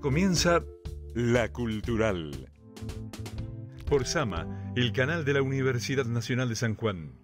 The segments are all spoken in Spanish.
Comienza La Cultural. Por Sama, el canal de la Universidad Nacional de San Juan.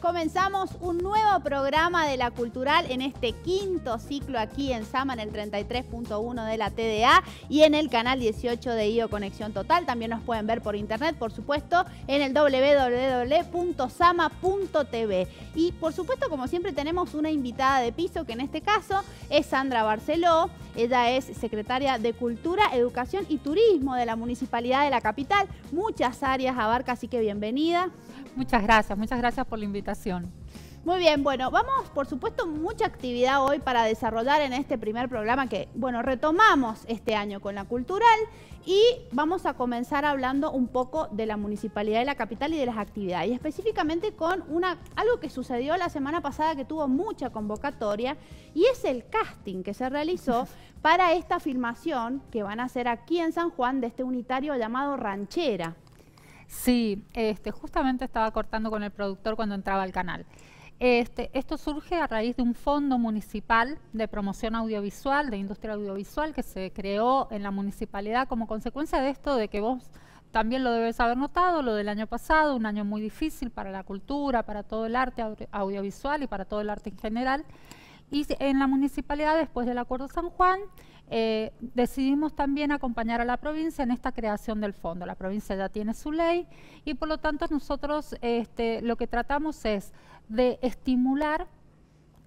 Comenzamos un nuevo programa de la Cultural en este quinto ciclo aquí en Sama, en el 33.1 de la TDA y en el canal 18 de IO Conexión Total. También nos pueden ver por internet, por supuesto, en el www.sama.tv. Y por supuesto, como siempre, tenemos una invitada de piso que en este caso es Sandra Barceló. Ella es secretaria de Cultura, Educación y Turismo de la Municipalidad de la Capital. Muchas áreas abarca, así que bienvenida. Muchas gracias, muchas gracias por la invitación muy bien, bueno, vamos, por supuesto, mucha actividad hoy para desarrollar en este primer programa que, bueno, retomamos este año con la cultural y vamos a comenzar hablando un poco de la municipalidad de la capital y de las actividades, y específicamente con una, algo que sucedió la semana pasada que tuvo mucha convocatoria y es el casting que se realizó para esta filmación que van a hacer aquí en San Juan de este unitario llamado Ranchera. Sí, este, justamente estaba cortando con el productor cuando entraba al canal. Este, esto surge a raíz de un fondo municipal de promoción audiovisual, de industria audiovisual, que se creó en la municipalidad como consecuencia de esto, de que vos también lo debes haber notado, lo del año pasado, un año muy difícil para la cultura, para todo el arte audiovisual y para todo el arte en general. Y en la municipalidad, después del Acuerdo San Juan, eh, decidimos también acompañar a la provincia en esta creación del fondo. La provincia ya tiene su ley y por lo tanto nosotros este, lo que tratamos es de estimular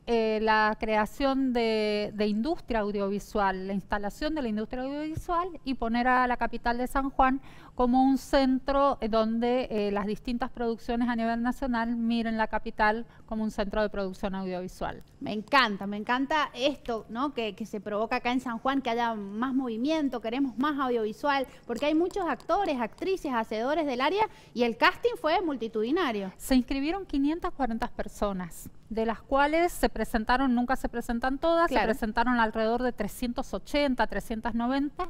eh, la creación de, industria audiovisual, la instalación de la industria audiovisual y poner a la capital de San Juan como un centro eh, donde eh, las distintas producciones a nivel nacional miren la capital como un centro de producción audiovisual. Me encanta, me encanta esto ¿no? que, se provoca acá en San Juan, que haya más movimiento, queremos más audiovisual, porque hay muchos actores, actrices, hacedores del área y el casting fue multitudinario. Se inscribieron 540 personas de las cuales se presentaron, nunca se presentan todas, se presentaron alrededor de 380, 390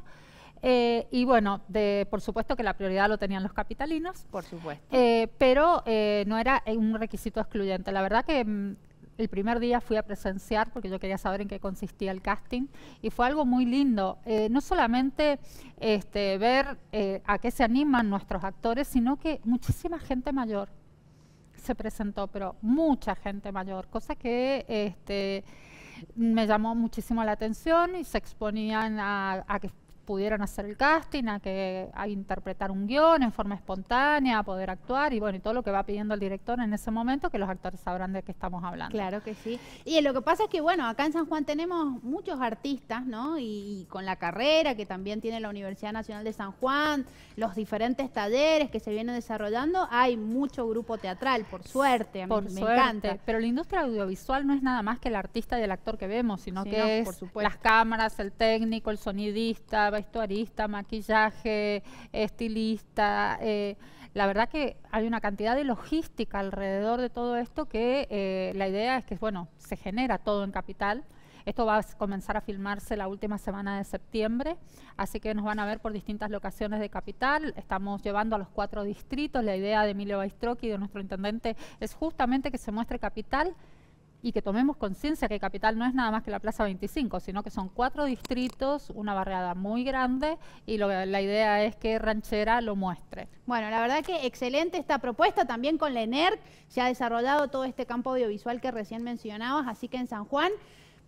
eh, y bueno, de, por supuesto que la prioridad lo tenían los capitalinos. Por supuesto. Eh, pero eh, no era un requisito excluyente. La verdad que mm, el primer día fui a presenciar porque yo quería saber en qué consistía el casting y fue algo muy lindo. no solamente este, ver a qué se animan nuestros actores, sino que muchísima gente mayor se presentó, pero mucha gente mayor, cosa que... Este, me llamó muchísimo la atención y se exponían a, a que pudieran hacer el casting, a que a interpretar un guión en forma espontánea, a poder actuar y bueno, y todo lo que va pidiendo el director en ese momento, que los actores sabrán de qué estamos hablando. Claro que sí. Y lo que pasa es que bueno, acá en San Juan tenemos muchos artistas, ¿no? Y, con la carrera que también tiene la Universidad Nacional de San Juan, los diferentes talleres que se vienen desarrollando, hay mucho grupo teatral, por suerte, a por suerte. Pero la industria audiovisual no es nada más que el artista y el actor que vemos, sino que es las cámaras, el técnico, el sonidista, vestuarista, maquillaje, estilista. Eh, la verdad que hay una cantidad de logística alrededor de todo esto que eh, la idea es que, bueno, se genera todo en capital. Esto va a comenzar a filmarse la última semana de septiembre, así que nos van a ver por distintas locaciones de capital. Estamos llevando a los cuatro distritos. La idea de Emilio y de nuestro intendente, es justamente que se muestre capital y que tomemos conciencia que Capital no es nada más que la Plaza 25, sino que son cuatro distritos, una barriada muy grande y la idea es que Ranchera lo muestre. Bueno, la verdad que excelente esta propuesta, también con la ENERC se ha desarrollado todo este campo audiovisual que recién mencionabas, así que en San Juan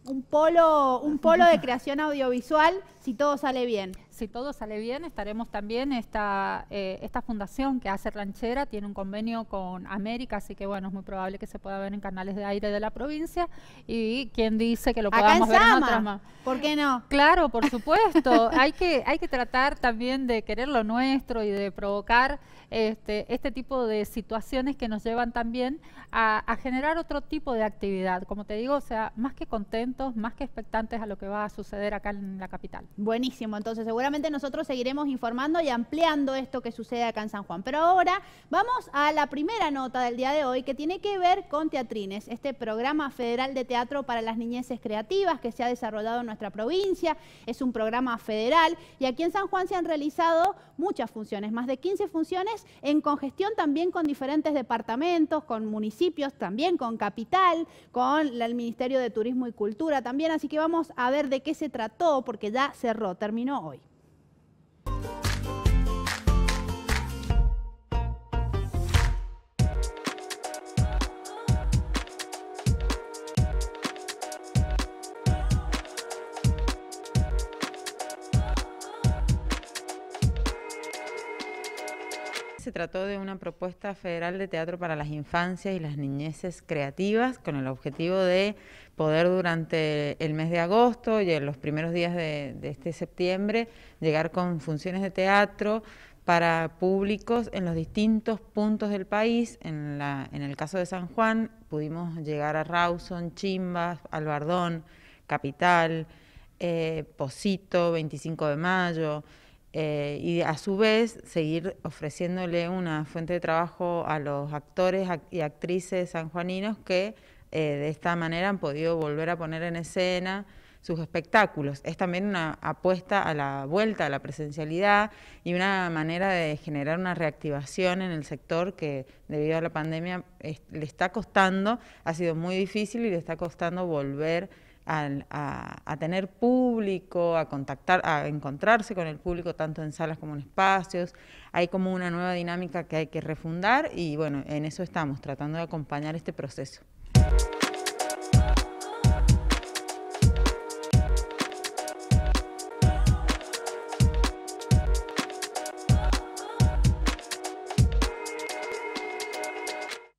un polo, un polo de creación audiovisual si todo sale bien si todo sale bien, estaremos también, esta, eh, esta fundación que hace Ranchera tiene un convenio con América, así que bueno, es muy probable que se pueda ver en canales de aire de la provincia y quien dice que lo podamos ver en más. ¿Por qué no? Claro, por supuesto. hay, que, hay que tratar también de querer lo nuestro y de provocar este, este tipo de situaciones que nos llevan también a generar otro tipo de actividad. Como te digo, o sea, más que contentos, más que expectantes a lo que va a suceder acá en la capital. Buenísimo, entonces seguramente nosotros seguiremos informando y ampliando esto que sucede acá en San Juan. Pero ahora vamos a la primera nota del día de hoy que tiene que ver con Teatrines, este programa federal de teatro para las niñeces creativas que se ha desarrollado en nuestra provincia. Es un programa federal y aquí en San Juan se han realizado muchas funciones, más de 15 funciones en congestión también con diferentes departamentos, con municipios, también con capital, con el Ministerio de Turismo y Cultura también. Así que vamos a ver de qué se trató porque ya cerró, terminó hoy. se trató de una propuesta federal de teatro para las infancias y las niñeces creativas con el objetivo de poder durante el mes de agosto y en los primeros días de, este septiembre llegar con funciones de teatro para públicos en los distintos puntos del país. En, el caso de San Juan pudimos llegar a Rawson, Chimbas, Albardón, Capital, eh, Posito, 25 de Mayo. Eh, y a su vez seguir ofreciéndole una fuente de trabajo a los actores y actrices sanjuaninos que eh, de esta manera han podido volver a poner en escena sus espectáculos. Es también una apuesta a la vuelta a la presencialidad y una manera de generar una reactivación en el sector que debido a la pandemia le está costando, ha sido muy difícil y le está costando volver a, tener público, a contactar, a encontrarse con el público tanto en salas como en espacios. Hay como una nueva dinámica que hay que refundar y bueno, en eso estamos, tratando de acompañar este proceso.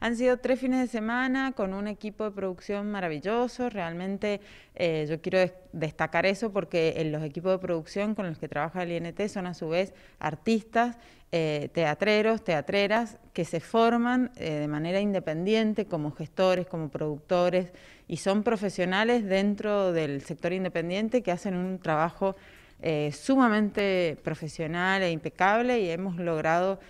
Han sido tres fines de semana con un equipo de producción maravilloso. Realmente eh, yo quiero destacar eso porque en eh, los equipos de producción con los que trabaja el INT son a su vez artistas, eh, teatreros, teatreras que se forman de manera independiente como gestores, como productores y son profesionales dentro del sector independiente que hacen un trabajo sumamente profesional e impecable y hemos logrado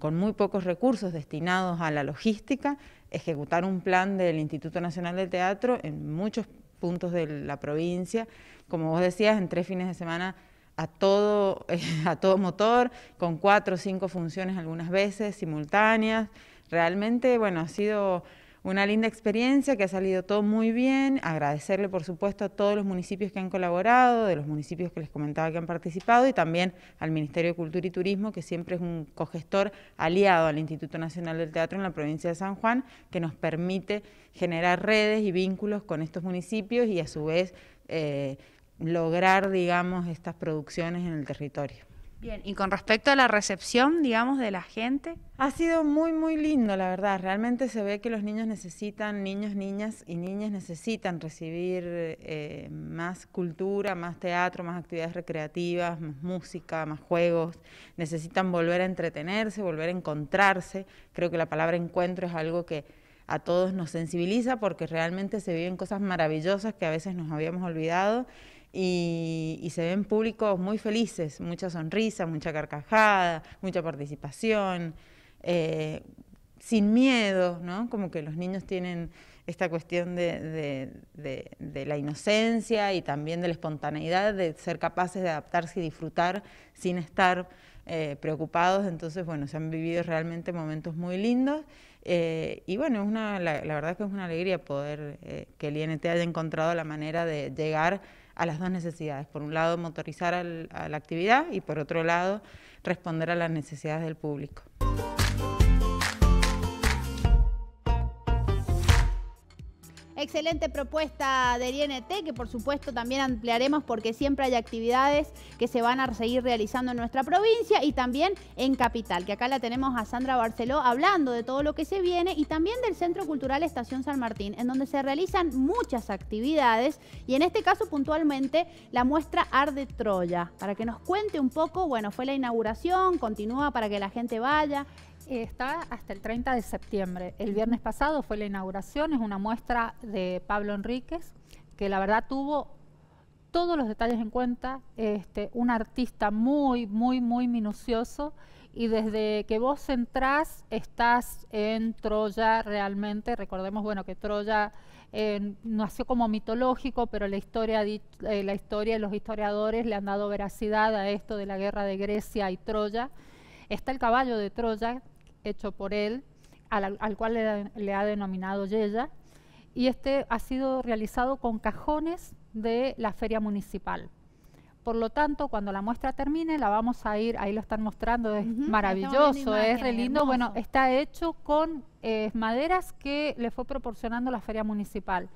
con, muy pocos recursos destinados a la logística, ejecutar un plan del Instituto Nacional del Teatro en muchos puntos de la provincia, como vos decías, en tres fines de semana a todo, a todo motor, con cuatro o cinco funciones algunas veces simultáneas. Realmente, bueno, ha sido una linda experiencia que ha salido todo muy bien. Agradecerle, por supuesto, a todos los municipios que han colaborado, de los municipios que les comentaba que han participado y también al Ministerio de Cultura y Turismo, que siempre es un cogestor aliado al Instituto Nacional del Teatro en la provincia de San Juan, que nos permite generar redes y vínculos con estos municipios y a su vez eh, lograr, digamos, estas producciones en el territorio. Bien, y con respecto a la recepción, digamos, de la gente. Ha sido muy, muy lindo, la verdad. Realmente se ve que los niños necesitan, niños, niñas y niñas necesitan recibir eh, más cultura, más teatro, más actividades recreativas, más música, más juegos. Necesitan volver a entretenerse, volver a encontrarse. Creo que la palabra encuentro es algo que a todos nos sensibiliza porque realmente se viven cosas maravillosas que a veces nos habíamos olvidado y, se ven públicos muy felices, mucha sonrisa, mucha carcajada, mucha participación, eh, sin miedo, ¿no? Como que los niños tienen esta cuestión de, la inocencia y también de la espontaneidad, de ser capaces de adaptarse y disfrutar sin estar eh, preocupados. Entonces, bueno, se han vivido realmente momentos muy lindos. Eh, y bueno, la, verdad es que es una alegría poder que el INT haya encontrado la manera de llegar a las dos necesidades. Por un lado, motorizar a la actividad y por otro lado, responder a las necesidades del público. excelente propuesta del INT, que por supuesto también ampliaremos porque siempre hay actividades que se van a seguir realizando en nuestra provincia y también en Capital, que acá la tenemos a Sandra Barceló hablando de todo lo que se viene y también del Centro Cultural Estación San Martín, en donde se realizan muchas actividades y en este caso puntualmente la muestra Arde Troya, para que nos cuente un poco, bueno, fue la inauguración, continúa para que la gente vaya, eh, está hasta el 30 de septiembre. El viernes pasado fue la inauguración, es una muestra de Pablo Enríquez, que la verdad tuvo todos los detalles en cuenta, este, un artista muy, muy, muy minucioso y desde que vos entras estás en Troya realmente, recordemos bueno que Troya eh, nació como mitológico, pero la historia, eh, la historia y los historiadores le han dado veracidad a esto de la guerra de Grecia y Troya. Está el caballo de Troya, hecho por él, al, cual le, ha denominado Yella, y este ha sido realizado con cajones de la feria municipal. Por lo tanto, cuando la muestra termine, la vamos a ir, ahí lo están mostrando, es maravilloso, es re lindo. Bueno, está hecho con eh, maderas que le fue proporcionando la feria municipal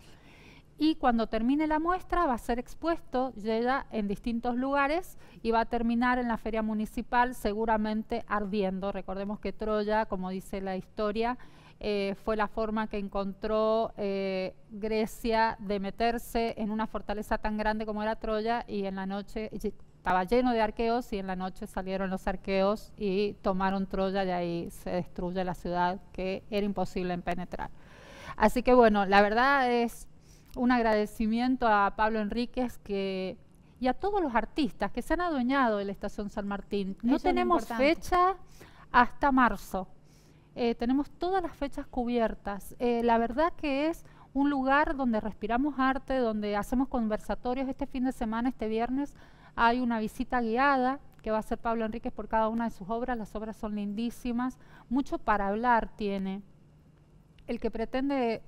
y cuando termine la muestra va a ser expuesto llega en distintos lugares y va a terminar en la feria municipal seguramente ardiendo. Recordemos que Troya, como dice la historia, eh, fue la forma que encontró eh, Grecia de meterse en una fortaleza tan grande como era Troya y en la noche estaba lleno de arqueos y en la noche salieron los arqueos y tomaron Troya y ahí se destruye la ciudad que era imposible penetrar. Así que bueno, la verdad es un agradecimiento a Pablo Enríquez que y a todos los artistas que se han adueñado de la Estación San Martín. No tenemos fecha hasta marzo. Eh, tenemos todas las fechas cubiertas. Eh, la verdad que es un lugar donde respiramos arte, donde hacemos conversatorios. Este fin de semana, este viernes, hay una visita guiada que va a hacer Pablo Enríquez por cada una de sus obras. Las obras son lindísimas. Mucho para hablar tiene. El que pretende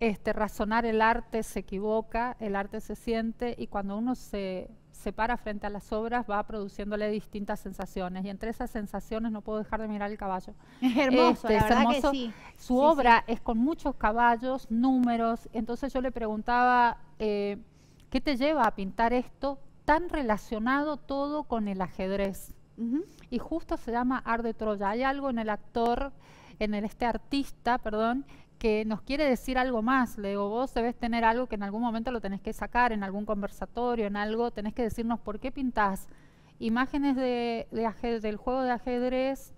este, razonar el arte se equivoca, el arte se siente y cuando uno se, separa para frente a las obras va produciéndole distintas sensaciones y entre esas sensaciones no puedo dejar de mirar el caballo. hermoso, Su obra es con muchos caballos, números, entonces yo le preguntaba, eh, ¿qué te lleva a pintar esto tan relacionado todo con el ajedrez? Y justo se llama Ar de Troya. Hay algo en el actor, en el, este artista, perdón, que nos quiere decir algo más. Le digo, vos debes tener algo que en algún momento lo tenés que sacar, en algún conversatorio, en algo, tenés que decirnos por qué pintás imágenes de, del juego de ajedrez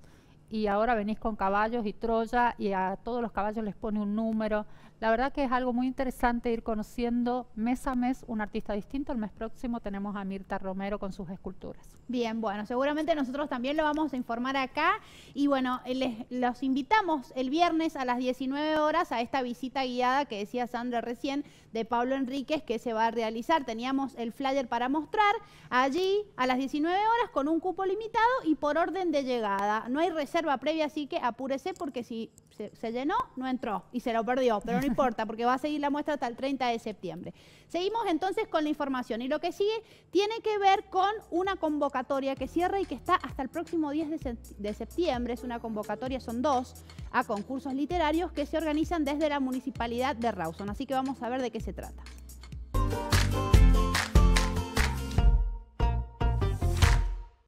y ahora venís con caballos y Troya y a todos los caballos les pone un número. La verdad que es algo muy interesante ir conociendo mes a mes un artista distinto. El mes próximo tenemos a Mirta Romero con sus esculturas. Bien, bueno, seguramente nosotros también lo vamos a informar acá. Y bueno, les, los invitamos el viernes a las 19 horas a esta visita guiada que decía Sandra recién de Pablo Enríquez que se va a realizar. Teníamos el flyer para mostrar allí a las 19 horas con un cupo limitado y por orden de llegada. No hay reserva previa, así que apúrese porque si se, llenó, no entró y se lo perdió. Pero importa porque va a seguir la muestra hasta el 30 de septiembre. Seguimos entonces con la información y lo que sigue tiene que ver con una convocatoria que cierra y que está hasta el próximo 10 de septiembre. Es una convocatoria, son dos, a concursos literarios que se organizan desde la Municipalidad de Rawson. Así que vamos a ver de qué se trata.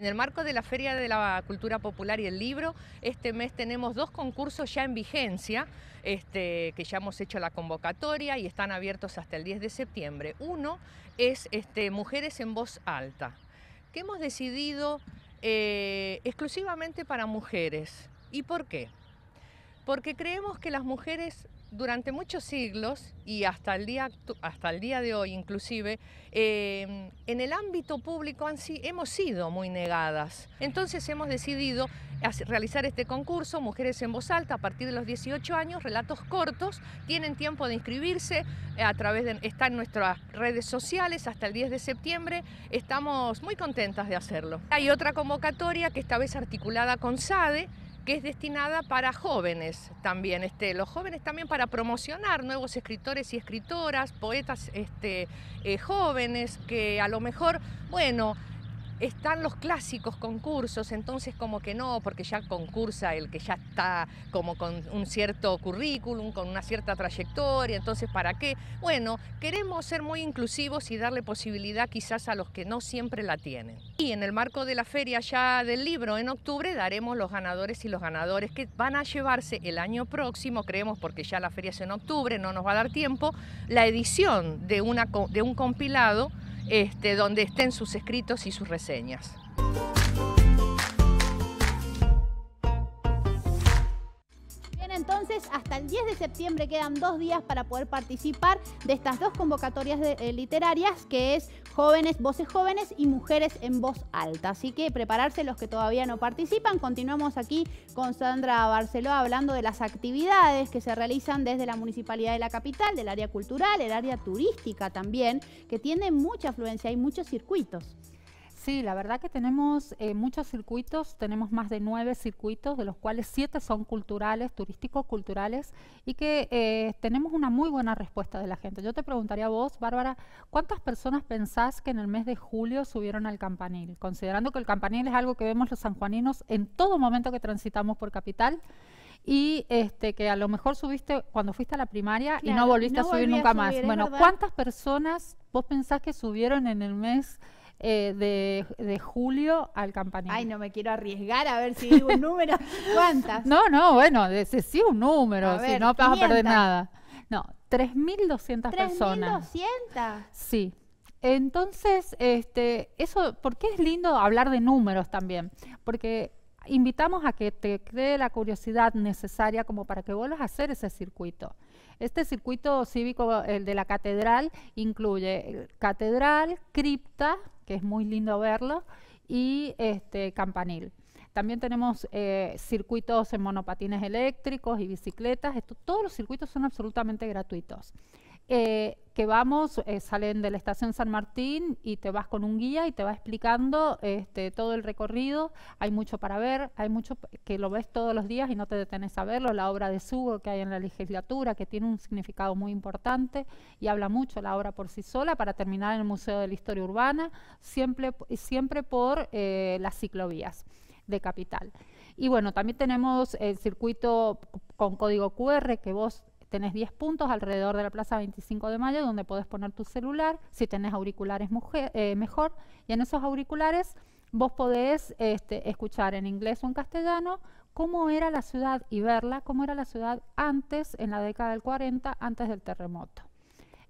En el marco de la Feria de la Cultura Popular y el Libro, este mes tenemos dos concursos ya en vigencia, este, que ya hemos hecho la convocatoria y están abiertos hasta el 10 de septiembre. Uno es este, Mujeres en Voz Alta, que hemos decidido eh, exclusivamente para mujeres. ¿Y por qué? Porque creemos que las mujeres durante muchos siglos y hasta el día, hasta el día de hoy inclusive, em, en el ámbito público hemos sido muy negadas. Entonces hemos decidido realizar este concurso, Mujeres en Voz Alta, a partir de los 18 años, relatos cortos, tienen tiempo de inscribirse, eh, a través de, está en nuestras redes sociales hasta el 10 de septiembre, estamos muy contentas de hacerlo. Hay otra convocatoria que esta vez articulada con SADE, que es destinada para jóvenes también, este, los jóvenes también para promocionar nuevos escritores y escritoras, poetas este, eh, jóvenes que a lo mejor, bueno, están los clásicos concursos, entonces como que no, porque ya concursa el que ya está como con un cierto currículum, con una cierta trayectoria, entonces ¿para qué? Bueno, queremos ser muy inclusivos y darle posibilidad quizás a los que no siempre la tienen. Y en el marco de la feria ya del libro en octubre daremos los ganadores y los ganadores que van a llevarse el año próximo, creemos porque ya la feria es en octubre, no nos va a dar tiempo, la edición de, una, de un compilado este, donde estén sus escritos y sus reseñas. hasta el 10 de septiembre quedan dos días para poder participar de estas dos convocatorias eh, literarias, que es Jóvenes, Voces Jóvenes y Mujeres en Voz Alta. Así que prepararse los que todavía no participan. Continuamos aquí con Sandra Barceló hablando de las actividades que se realizan desde la Municipalidad de la Capital, del área cultural, el área turística también, que tiene mucha afluencia, y muchos circuitos. Sí, la verdad que tenemos eh, muchos circuitos, tenemos más de nueve circuitos, de los cuales siete son culturales, turísticos culturales, y que eh, tenemos una muy buena respuesta de la gente. Yo te preguntaría a vos, Bárbara, ¿cuántas personas pensás que en el mes de julio subieron al campanil? Considerando que el campanil es algo que vemos los sanjuaninos en todo momento que transitamos por capital, y este, que a lo mejor subiste cuando fuiste a la primaria y no volviste a subir nunca más. Bueno, ¿cuántas personas vos pensás que subieron en el mes eh, de, de, julio al campanario. Ay, no me quiero arriesgar a ver si digo un número. ¿Cuántas? No, no, bueno, ese sí un número, si no vas a perder nada. No, 3.200 personas. ¿3.200? Sí. Entonces, este, eso, ¿por qué es lindo hablar de números también? Porque invitamos a que te cree la curiosidad necesaria como para que vuelvas a hacer ese circuito. Este circuito cívico, el de la catedral, incluye catedral, cripta, que es muy lindo verlo, y este, campanil. También tenemos eh, circuitos en monopatines eléctricos y bicicletas. todos los circuitos son absolutamente gratuitos. Eh, que vamos, eh, salen de la estación San Martín y te vas con un guía y te va explicando este, todo el recorrido. Hay mucho para ver, hay mucho que lo ves todos los días y no te detenes a verlo. La obra de Sugo que hay en la legislatura, que tiene un significado muy importante y habla mucho la obra por sí sola, para terminar en el Museo de la Historia Urbana, siempre, siempre por eh, las ciclovías de Capital. Y bueno, también tenemos el circuito con código QR que vos tenés 10 puntos alrededor de la Plaza 25 de Mayo donde podés poner tu celular, si tenés auriculares eh, mejor, y en esos auriculares vos podés este, escuchar en inglés o en castellano cómo era la ciudad y verla, cómo era la ciudad antes, en la década del 40, antes del terremoto.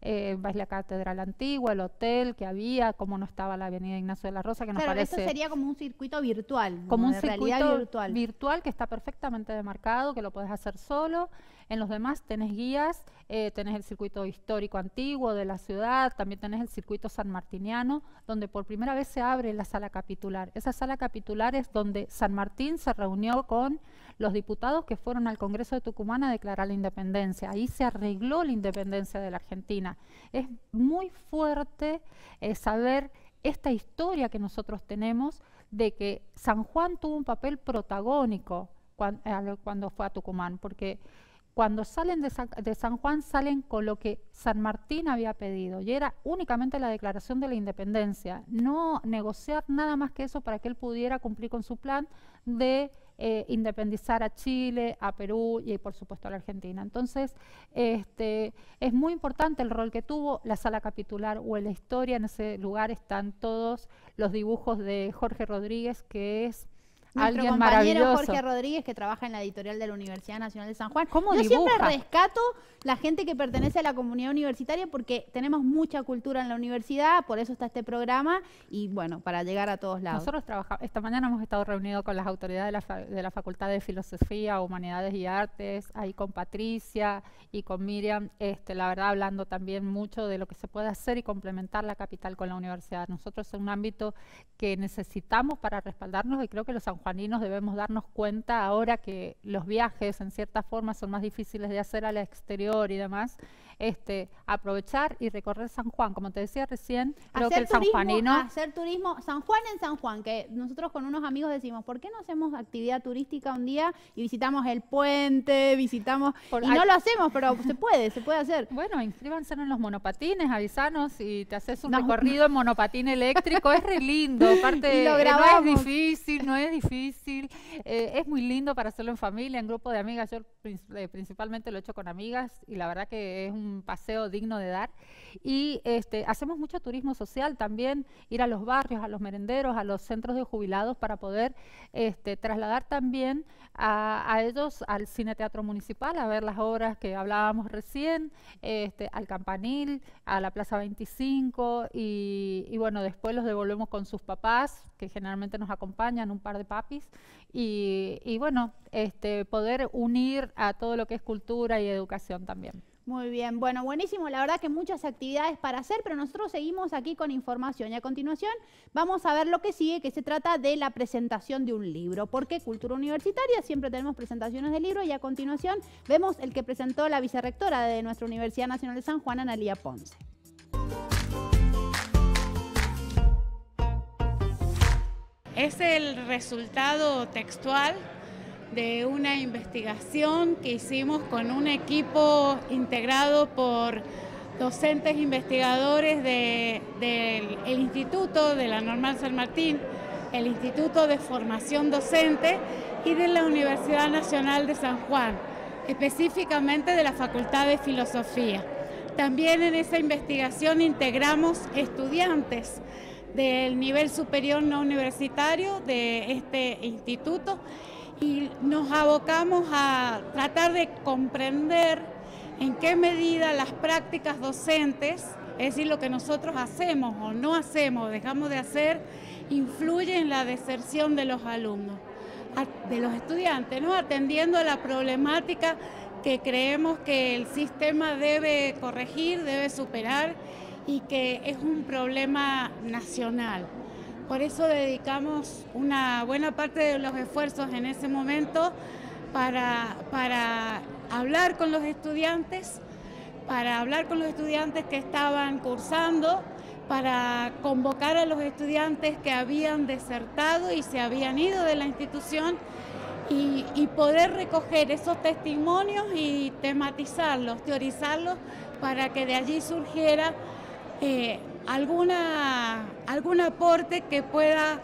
Vais eh, ves la catedral antigua, el hotel que había, cómo no estaba la avenida Ignacio de la Rosa, que nos parece... Eso sería como un circuito virtual. Como, como un circuito virtual. virtual. que está perfectamente demarcado, que lo puedes hacer solo. En los demás tenés guías, eh, tenés el circuito histórico antiguo de la ciudad, también tenés el circuito sanmartiniano, donde por primera vez se abre la sala capitular. Esa sala capitular es donde San Martín se reunió con los diputados que fueron al Congreso de Tucumán a declarar la independencia. Ahí se arregló la independencia de la Argentina. Es muy fuerte eh, saber esta historia que nosotros tenemos de que San Juan tuvo un papel protagónico cuando fue a Tucumán, porque cuando salen de San, Juan, salen con lo que San Martín había pedido, y era únicamente la declaración de la independencia, no negociar nada más que eso para que él pudiera cumplir con su plan de eh, independizar a Chile, a Perú y por supuesto a la Argentina. Entonces, este, es muy importante el rol que tuvo la sala capitular o en la historia, en ese lugar están todos los dibujos de Jorge Rodríguez, que es nuestro alguien compañero Jorge Rodríguez, que trabaja en la editorial de la Universidad Nacional de San Juan. Yo siempre rescato la gente que pertenece a la comunidad universitaria porque tenemos mucha cultura en la universidad, por eso está este programa y bueno, para llegar a todos lados. Nosotros trabajamos, esta mañana hemos estado reunidos con las autoridades de la, de la Facultad de Filosofía, Humanidades y Artes, ahí con Patricia y con Miriam, este, la verdad hablando también mucho de lo que se puede hacer y complementar la capital con la universidad. Nosotros es un ámbito que necesitamos para respaldarnos y creo que los San nos debemos darnos cuenta ahora que los viajes en cierta forma son más difíciles de hacer al exterior y demás, este, aprovechar y recorrer San Juan. Como te decía recién, creo que el turismo, sanjuanino... Hacer turismo, San Juan en San Juan, que nosotros con unos amigos decimos, ¿por qué no hacemos actividad turística un día y visitamos el puente, visitamos... y no lo hacemos, pero se puede, se puede hacer. Bueno, inscríbanse en los monopatines, avisanos y te haces un recorrido en monopatín eléctrico, es re lindo, aparte eh, no es difícil, no es difícil, eh, es muy lindo para hacerlo en familia, en grupo de amigas, yo eh, principalmente lo he hecho con amigas y la verdad que es un un paseo digno de dar. Y este, hacemos mucho turismo social también, ir a los barrios, a los merenderos, a los centros de jubilados para poder este, trasladar también a, ellos al Cine Teatro Municipal, a ver las obras que hablábamos recién, este, al Campanil, a la Plaza 25 y, bueno, después los devolvemos con sus papás, que generalmente nos acompañan, un par de papis, y, y bueno, este, poder unir a todo lo que es cultura y educación también. Muy bien, bueno, buenísimo. La verdad que muchas actividades para hacer, pero nosotros seguimos aquí con información. Y a continuación vamos a ver lo que sigue, que se trata de la presentación de un libro. Porque Cultura Universitaria siempre tenemos presentaciones de libros y a continuación vemos el que presentó la vicerrectora de nuestra Universidad Nacional de San Juan, Analia Ponce. Es el resultado textual de una investigación que hicimos con un equipo integrado por docentes investigadores del Instituto de la Normal San Martín, el Instituto de Formación Docente y de la Universidad Nacional de San Juan, específicamente de la Facultad de Filosofía. También en esa investigación integramos estudiantes del nivel superior no universitario de este instituto y nos abocamos a tratar de comprender en qué medida las prácticas docentes, es decir, lo que nosotros hacemos o no hacemos, dejamos de hacer, influye en la deserción de los alumnos, de los estudiantes, ¿no? atendiendo a la problemática que creemos que el sistema debe corregir, debe superar y que es un problema nacional. Por eso dedicamos una buena parte de los esfuerzos en ese momento para, para hablar con los estudiantes, para hablar con los estudiantes que estaban cursando, para convocar a los estudiantes que habían desertado y se habían ido de la institución y, poder recoger esos testimonios y tematizarlos, teorizarlos, para que de allí surgiera eh, alguna, algún aporte que pueda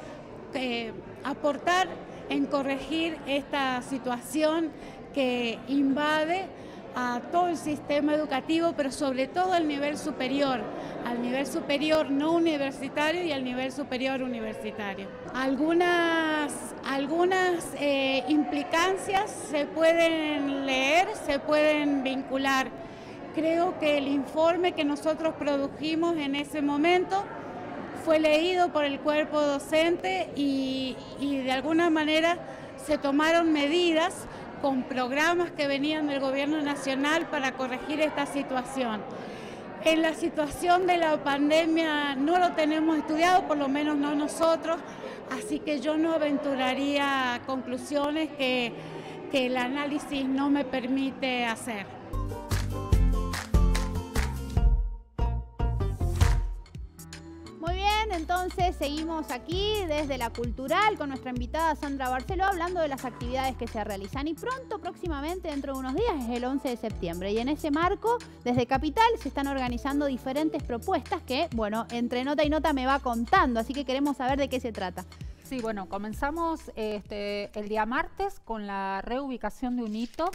eh, aportar en corregir esta situación que invade a todo el sistema educativo, pero sobre todo al nivel superior, al nivel superior no universitario y al nivel superior universitario. Algunas, eh, implicancias se pueden leer, se pueden vincular Creo que el informe que nosotros produjimos en ese momento fue leído por el cuerpo docente y, de alguna manera se tomaron medidas con programas que venían del gobierno nacional para corregir esta situación. En la situación de la pandemia no lo tenemos estudiado, por lo menos no nosotros, así que yo no aventuraría conclusiones que el análisis no me permite hacer. entonces seguimos aquí desde la cultural con nuestra invitada Sandra Barceló hablando de las actividades que se realizan y pronto, próximamente, dentro de unos días, es el 11 de septiembre. Y en ese marco, desde Capital se están organizando diferentes propuestas que, bueno, entre nota y nota me va contando, así que queremos saber de qué se trata. Sí, bueno, comenzamos este, el día martes con la reubicación de un hito,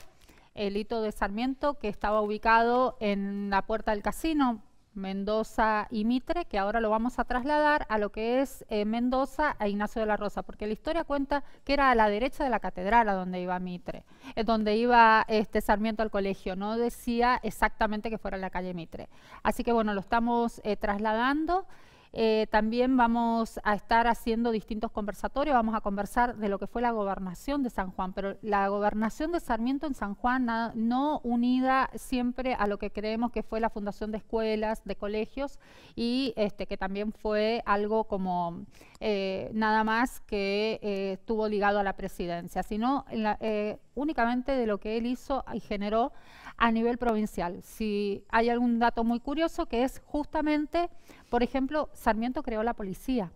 el hito de Sarmiento que estaba ubicado en la puerta del casino, Mendoza y Mitre, que ahora lo vamos a trasladar a lo que es eh, Mendoza a e Ignacio de la Rosa, porque la historia cuenta que era a la derecha de la catedral a donde iba Mitre, eh, donde iba este Sarmiento al colegio, no decía exactamente que fuera la calle Mitre. Así que bueno, lo estamos eh, trasladando. Eh, también vamos a estar haciendo distintos conversatorios, vamos a conversar de lo que fue la gobernación de San Juan, pero la gobernación de Sarmiento en San Juan no unida siempre a lo que creemos que fue la fundación de escuelas, de colegios y este, que también fue algo como eh, nada más que eh, estuvo ligado a la presidencia, sino únicamente de lo que él hizo y generó a nivel provincial. Si hay algún dato muy curioso que es justamente, por ejemplo, Sarmiento creó la policía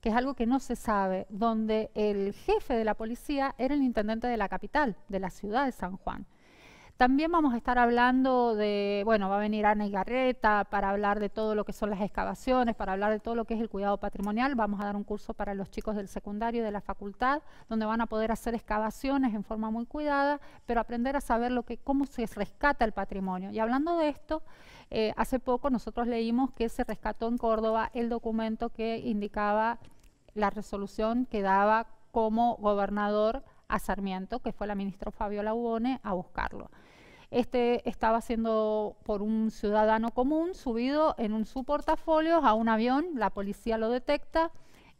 que es algo que no se sabe, donde el jefe de la policía era el intendente de la capital, de la ciudad de San Juan. También vamos a estar hablando de, bueno, va a venir Ana Garreta para hablar de todo lo que son las excavaciones, para hablar de todo lo que es el cuidado patrimonial. Vamos a dar un curso para los chicos del secundario de la facultad, donde van a poder hacer excavaciones en forma muy cuidada, pero aprender a saber lo que, cómo se rescata el patrimonio. Y hablando de esto, eh, hace poco nosotros leímos que se rescató en Córdoba el documento que indicaba la resolución que daba como gobernador a Sarmiento, que fue la ministra Fabiola Ubone, a buscarlo. Este estaba siendo por un ciudadano común subido en un portafolio a un avión, la policía lo detecta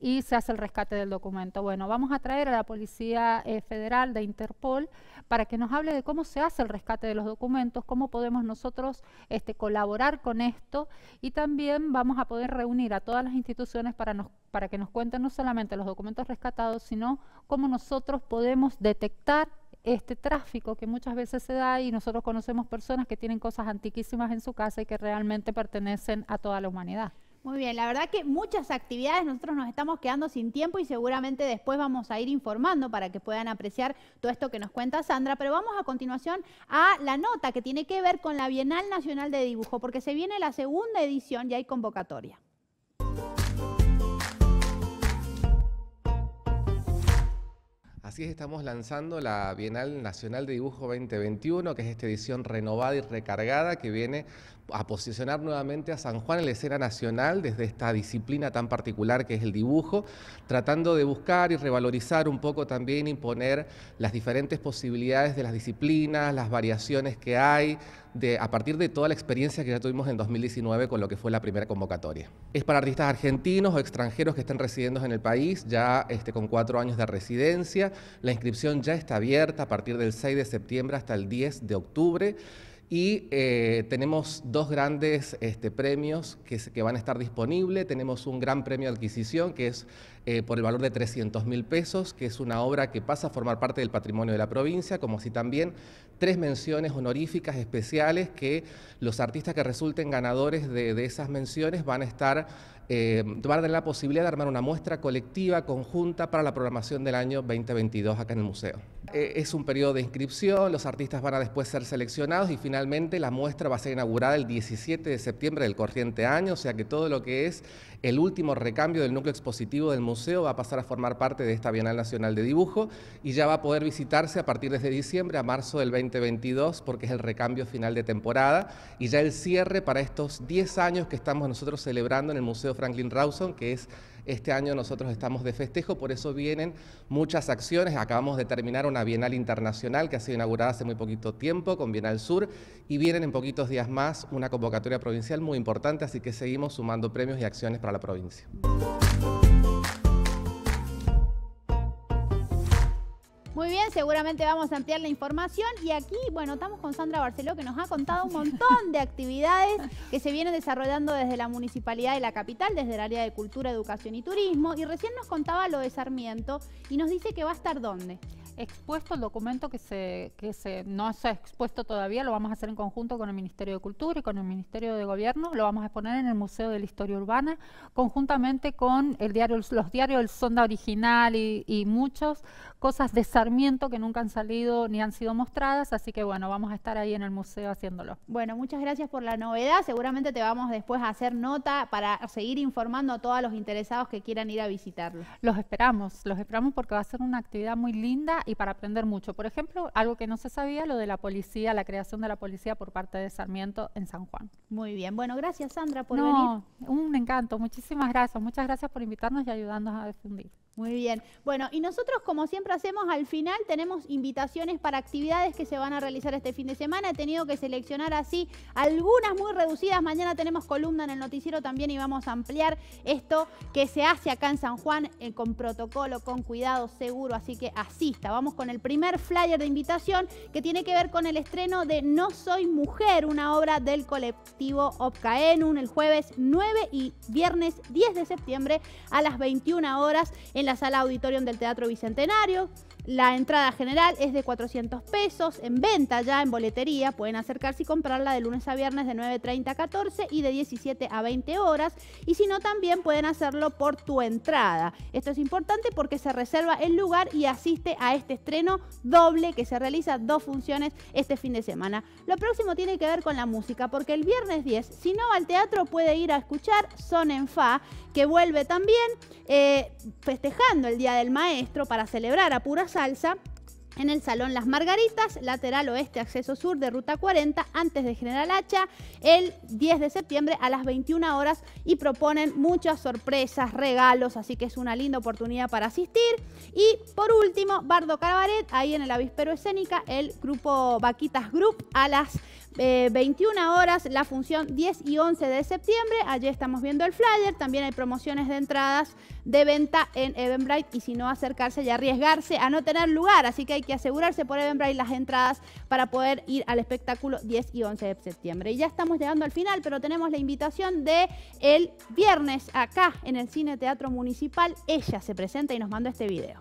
y se hace el rescate del documento. Bueno, vamos a traer a la Policía eh, Federal de Interpol para que nos hable de cómo se hace el rescate de los documentos, cómo podemos nosotros este, colaborar con esto y también vamos a poder reunir a todas las instituciones para, para que nos cuenten no solamente los documentos rescatados, sino cómo nosotros podemos detectar este tráfico que muchas veces se da y nosotros conocemos personas que tienen cosas antiquísimas en su casa y que realmente pertenecen a toda la humanidad. Muy bien, la verdad que muchas actividades, nosotros nos estamos quedando sin tiempo y seguramente después vamos a ir informando para que puedan apreciar todo esto que nos cuenta Sandra, pero vamos a continuación a la nota que tiene que ver con la Bienal Nacional de Dibujo, porque se viene la segunda edición y hay convocatoria. Así es, estamos lanzando la Bienal Nacional de Dibujo 2021, que es esta edición renovada y recargada que viene a posicionar nuevamente a San Juan en la escena nacional desde esta disciplina tan particular que es el dibujo, tratando de buscar y revalorizar un poco también imponer las diferentes posibilidades de las disciplinas, las variaciones que hay, de, a partir de toda la experiencia que ya tuvimos en 2019 con lo que fue la primera convocatoria. Es para artistas argentinos o extranjeros que estén residiendo en el país, ya este, con cuatro años de residencia. La inscripción ya está abierta a partir del 6 de septiembre hasta el 10 de octubre. Y eh, tenemos dos grandes este, premios que, van a estar disponibles. Tenemos un gran premio de adquisición que es eh, por el valor de 300 mil pesos, que es una obra que pasa a formar parte del patrimonio de la provincia, como si también tres menciones honoríficas especiales que los artistas que resulten ganadores de esas menciones van a estar eh, la posibilidad de armar una muestra colectiva conjunta para la programación del año 2022 acá en el museo. Eh, es un periodo de inscripción, los artistas van a después ser seleccionados y finalmente la muestra va a ser inaugurada el 17 de septiembre del corriente año, o sea que todo lo que es el último recambio del núcleo expositivo del museo va a pasar a formar parte de esta Bienal Nacional de Dibujo y ya va a poder visitarse a partir de este diciembre a marzo del 2022 porque es el recambio final de temporada y ya el cierre para estos 10 años que estamos nosotros celebrando en el Museo Franklin Rawson, que es este año nosotros estamos de festejo, por eso vienen muchas acciones. Acabamos de terminar una Bienal Internacional que ha sido inaugurada hace muy poquito tiempo con Bienal Sur y vienen en poquitos días más una convocatoria provincial muy importante, así que seguimos sumando premios y acciones para la provincia. Muy bien, seguramente vamos a ampliar la información. Y aquí, bueno, estamos con Sandra Barceló, que nos ha contado un montón de actividades que se vienen desarrollando desde la Municipalidad de la Capital, desde el área de Cultura, Educación y Turismo. Y recién nos contaba lo de Sarmiento y nos dice que va a estar dónde expuesto el documento que, se, que se, no se ha expuesto todavía, lo vamos a hacer en conjunto con el Ministerio de Cultura y con el Ministerio de Gobierno, lo vamos a exponer en el Museo de la Historia Urbana, conjuntamente con el diario, los diarios El Sonda Original y, y muchas cosas de Sarmiento que nunca han salido ni han sido mostradas, así que bueno, vamos a estar ahí en el museo haciéndolo. Bueno, muchas gracias por la novedad, seguramente te vamos después a hacer nota para seguir informando a todos los interesados que quieran ir a visitarlo. Los esperamos, los esperamos porque va a ser una actividad muy linda y para aprender mucho. Por ejemplo, algo que no se sabía, lo de la policía, la creación de la policía por parte de Sarmiento en San Juan. Muy bien, bueno, gracias Sandra por no, Un encanto, muchísimas gracias, muchas gracias por invitarnos y ayudarnos a difundir. Muy bien. Bueno, y nosotros como siempre hacemos al final, tenemos invitaciones para actividades que se van a realizar este fin de semana. He tenido que seleccionar así algunas muy reducidas. Mañana tenemos columna en el noticiero también y vamos a ampliar esto que se hace acá en San Juan eh, con protocolo, con cuidado, seguro. Así que asista. Vamos con el primer flyer de invitación que tiene que ver con el estreno de No Soy Mujer, una obra del colectivo Opcaenum el jueves 9 y viernes 10 de septiembre a las 21 horas en la sala auditorium del Teatro Bicentenario. La entrada general es de 400 pesos, en venta ya en boletería, pueden acercarse y comprarla de lunes a viernes de 9.30 a 14 y de 17 a 20 horas, y si no también pueden hacerlo por tu entrada. Esto es importante porque se reserva el lugar y asiste a este estreno doble que se realiza dos funciones este fin de semana. Lo próximo tiene que ver con la música, porque el viernes 10, si no va al teatro, puede ir a escuchar Son en Fa, que vuelve también eh, festejando el Día del Maestro para celebrar a Salsa, en el Salón Las Margaritas, lateral oeste, acceso sur de Ruta 40, antes de General Hacha, el 10 de septiembre a las 21 horas y proponen muchas sorpresas, regalos, así que es una linda oportunidad para asistir. Y por último, Bardo Cabaret, ahí en el avispero escénica, el grupo Vaquitas Group a las 21 eh, horas, la función 10 y 11 de septiembre, allí estamos viendo el flyer, también hay promociones de entradas de venta en Eventbrite y si no acercarse y arriesgarse a no tener lugar. Así que hay que asegurarse por Eventbrite las entradas para poder ir al espectáculo 10 y 11 de septiembre. Y ya estamos llegando al final, pero tenemos la invitación de el viernes acá en el Cine Teatro Municipal. Ella se presenta y nos manda este video.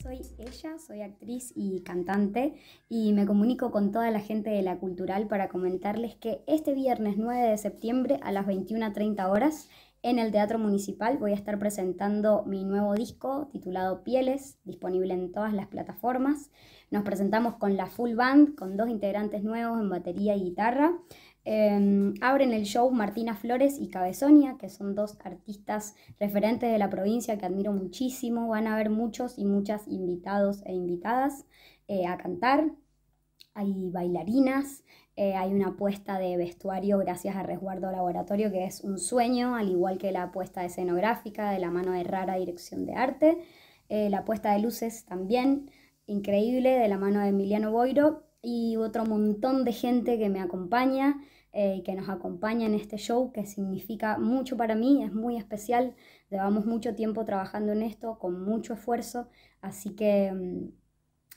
Soy ella, soy actriz y cantante y me comunico con toda la gente de la cultural para comentarles que este viernes 9 de septiembre a las 21.30 horas en el Teatro Municipal voy a estar presentando mi nuevo disco titulado Pieles, disponible en todas las plataformas. Nos presentamos con la Full Band, con dos integrantes nuevos en batería y guitarra. Em, abren el show Martina Flores y Cabezonia, que son dos artistas referentes de la provincia que admiro muchísimo. Van a haber muchos y muchas invitados e invitadas eh, a cantar. Hay bailarinas, eh, hay una apuesta de vestuario gracias a Resguardo Laboratorio, que es un sueño, al igual que la apuesta escenográfica de la mano de Rara Dirección de Arte. Eh, la apuesta de luces también, increíble, de la mano de Emiliano Boiro. Y otro montón de gente que me acompaña y eh, que nos acompaña en este show, que significa mucho para mí, es muy especial. Llevamos mucho tiempo trabajando en esto, con mucho esfuerzo, así que mm,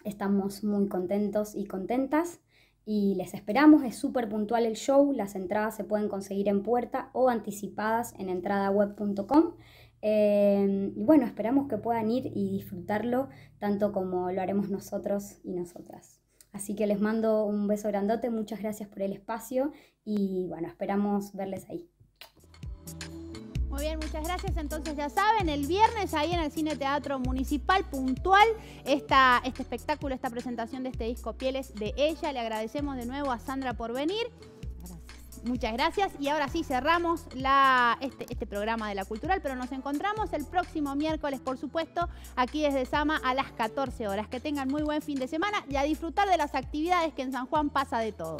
estamos muy contentos y contentas y les esperamos, es súper puntual el show, las entradas se pueden conseguir en puerta o anticipadas en entradaweb.com. Eh, y bueno, esperamos que puedan ir y disfrutarlo tanto como lo haremos nosotros y nosotras. Así que les mando un beso grandote, muchas gracias por el espacio y bueno, esperamos verles ahí. Muy bien, muchas gracias. Entonces ya saben, el viernes ahí en el Cine Teatro Municipal Puntual está este espectáculo, esta presentación de este disco Pieles de ella. Le agradecemos de nuevo a Sandra por venir. Muchas gracias. Y ahora sí cerramos este, este, programa de la cultural, pero nos encontramos el próximo miércoles, por supuesto, aquí desde Sama a las 14 horas. Que tengan muy buen fin de semana y a disfrutar de las actividades que en San Juan pasa de todo.